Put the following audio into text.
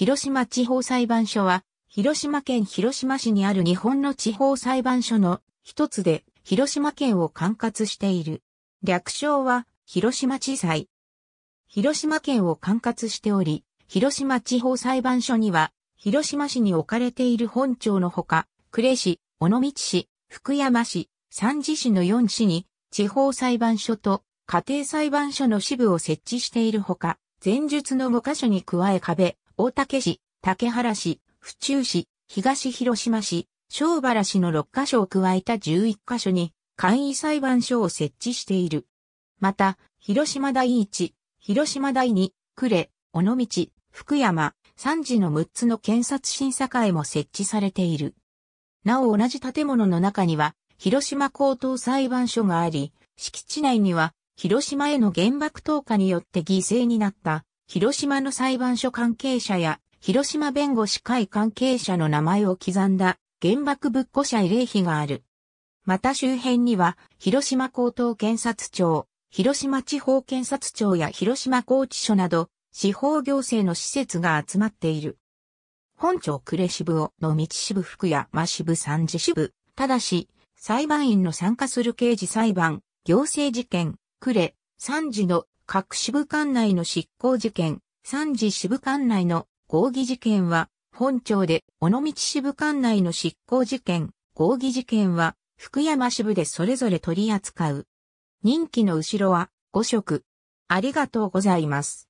広島地方裁判所は、広島県広島市にある日本の地方裁判所の一つで、広島県を管轄している。略称は、広島地裁。広島県を管轄しており、広島地方裁判所には、広島市に置かれている本庁のほか、呉市、尾道市、福山市、三次市の4市に、地方裁判所と家庭裁判所の支部を設置しているほか、前述の5カ所に加え壁、大竹市、竹原市、府中市、東広島市、小原市の6カ所を加えた11カ所に簡易裁判所を設置している。また、広島第1、広島第2、呉、尾道、福山、3時の6つの検察審査会も設置されている。なお同じ建物の中には、広島高等裁判所があり、敷地内には、広島への原爆投下によって犠牲になった広島の裁判所関係者や、広島弁護士会関係者の名前を刻んだ原爆仏庫者慰霊碑がある。また周辺には、広島高等検察庁、広島地方検察庁や広島拘置所など、司法行政の施設が集まっている。本庁呉支部をの道支部福山支部三次支部、ただし、裁判員の参加する刑事裁判、行政事件、呉、三次の各支部管内の執行事件、三次支部管内の合議事件は、本庁で、尾道支部管内の執行事件、合議事件は、福山支部でそれぞれ取り扱う。任期の後ろは、5色。ありがとうございます。